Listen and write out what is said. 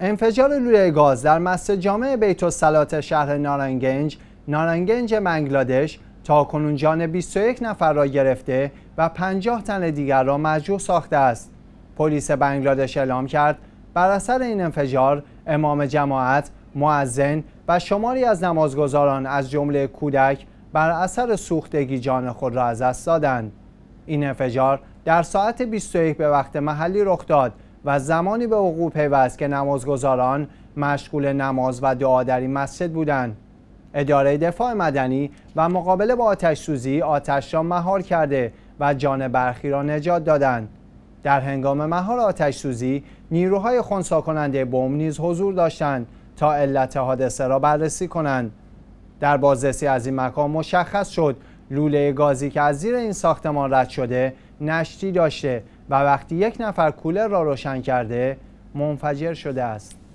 انفجار لوله گاز در مسجد جامع بیت الصلات شهر نارنگنج نارنگنج بنگلادش تا کنون جان 21 نفر را گرفته و 50 تن دیگر را مجروح ساخته است پلیس بنگلادش اعلام کرد بر اثر این انفجار امام جماعت معزن و شماری از نمازگزاران از جمله کودک بر اثر سوختگی جان خود را از دست دادند این انفجار در ساعت 21 به وقت محلی رخ داد و زمانی به وقوع پیوست که نمازگزاران مشغول نماز و دعا در این مسجد بودند اداره دفاع مدنی و مقابله با آتش سوزی آتش را مهار کرده و جان برخی را نجات دادند در هنگام مهار آتش سوزی نیروهای خونسا کننده بوم نیز حضور داشتند تا علت حادثه را بررسی کنند در بازرسی از این مکان مشخص شد لوله گازی که از زیر این ساختمان رد شده نشتی داشته و وقتی یک نفر کولر را روشن کرده منفجر شده است